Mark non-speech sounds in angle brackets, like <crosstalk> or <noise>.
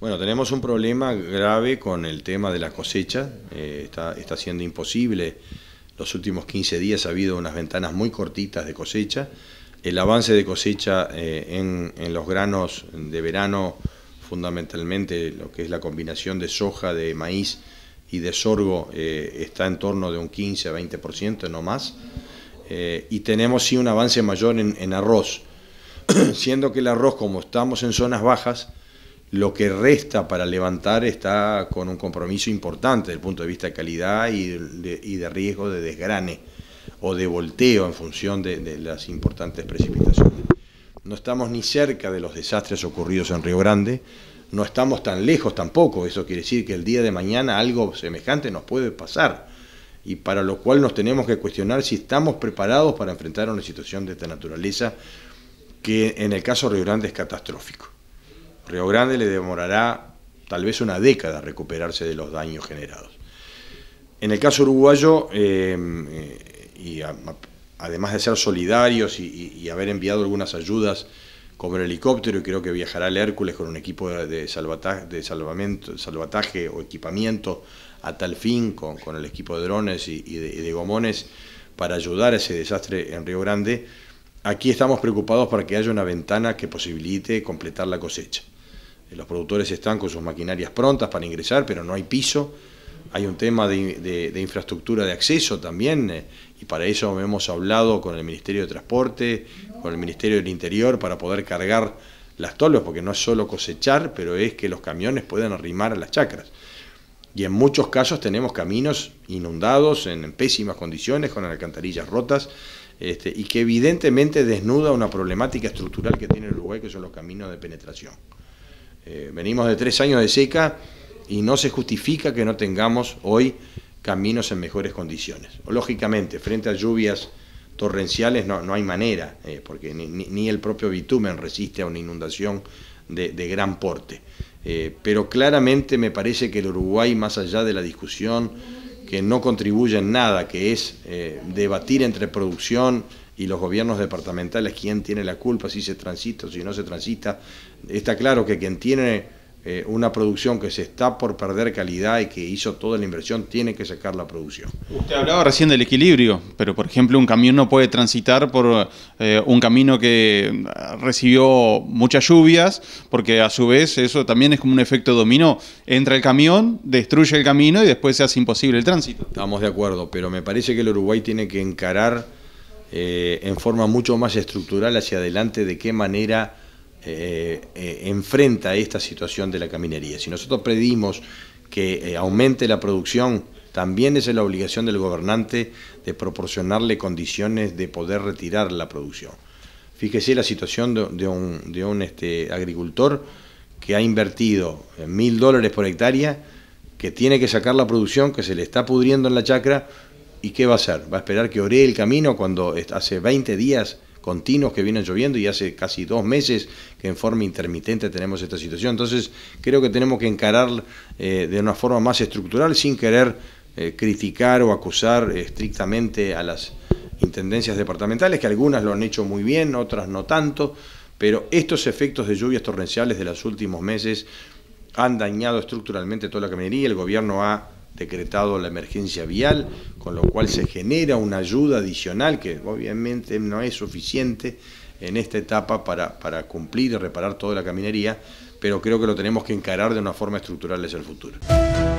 Bueno, tenemos un problema grave con el tema de la cosecha. Eh, está, siendo imposible. Los últimos 15 días ha habido unas ventanas muy cortitas de cosecha. El avance de cosecha eh, en, los granos de verano, fundamentalmente lo que es la combinación de soja, de maíz y de sorgo, eh, está en torno de un 15 a 20%, no más. y tenemos sí un avance mayor en arroz, <clears throat> siendo que el arroz, como estamos en zonas bajas, lo que resta para levantar está con un compromiso importante desde el punto de vista de calidad y de, riesgo de desgrane o de volteo en función de, de las importantes precipitaciones. No estamos ni cerca de los desastres ocurridos en Río Grande, no estamos tan lejos tampoco, eso quiere decir que el día de mañana algo semejante nos puede pasar y para lo cual nos tenemos que cuestionar si estamos preparados para enfrentar una situación de esta naturaleza que en el caso de Río Grande es catastrófico. Río Grande le demorará tal vez una década recuperarse de los daños generados. En el caso uruguayo, em, eh, además de ser solidarios y, haber enviado algunas ayudas como el helicóptero, y creo que viajará el Hércules con un equipo de, salvataje, de salvamento, salvataje o equipamiento a tal fin, con, el equipo de drones y, de, y, de, gomones, para ayudar a ese desastre en Río Grande, aquí estamos preocupados para que haya una ventana que posibilite completar la cosecha. Eh, los productores están con sus maquinarias prontas para ingresar, pero no hay piso. Hay un tema de, infraestructura de acceso también, eh, y para eso hemos hablado con el Ministerio de Transporte, con el Ministerio del Interior, para poder cargar las tolvas, porque no es solo cosechar, pero es que los camiones puedan arrimar a las chacras. Y en muchos casos tenemos caminos inundados, en, pésimas condiciones, con alcantarillas rotas, este, y que evidentemente desnuda una problemática estructural que tiene el Uruguay, que son los caminos de penetración. Eh, venimos de tres años de seca y no se justifica que no tengamos hoy caminos en mejores condiciones. Lógicamente, frente a lluvias torrenciales no, hay manera, eh, porque ni, el propio bitumen resiste a una inundación de, gran porte. Eh, pero claramente me parece que el Uruguay, más allá de la discusión que no contribuye en nada, que es debatir entre producción, y los gobiernos departamentales quién tiene la culpa, si se transita o si no se transita. Está claro que quien tiene eh, una producción que se está por perder calidad y que hizo toda la inversión tiene que sacar la producción. Usted hablaba recién del equilibrio, pero por ejemplo un camión no puede transitar por eh, un camino que recibió muchas lluvias, porque a su vez eso también es como un efecto dominó. Entra el camión, destruye el camino y después se hace imposible el tránsito. Estamos de acuerdo, pero me parece que el Uruguay tiene que encarar eh, en forma mucho más estructural hacia adelante de qué manera eh, eh, enfrenta esta situación de la caminería. Si nosotros pedimos que aumente la producción, también es la obligación del gobernante de proporcionarle condiciones de poder retirar la producción. Fíjese la situación de, un, este, agricultor que ha invertido mil dólares por hectárea, que tiene que sacar la producción, que se le está pudriendo en la chacra ¿Y qué va a hacer? ¿Va a esperar que ore el camino cuando hace 20 días continuos que vienen lloviendo y hace casi dos meses que en forma intermitente tenemos esta situación? Entonces creo que tenemos que encarar eh, de una forma más estructural sin querer eh, criticar o acusar eh, estrictamente a las intendencias departamentales, que algunas lo han hecho muy bien, otras no tanto, pero estos efectos de lluvias torrenciales de los últimos meses han dañado estructuralmente toda la y el gobierno ha decretado la emergencia vial, con lo cual se genera una ayuda adicional que obviamente no es suficiente en esta etapa para, cumplir y reparar toda la caminería, pero creo que lo tenemos que encarar de una forma estructural hacia el futuro.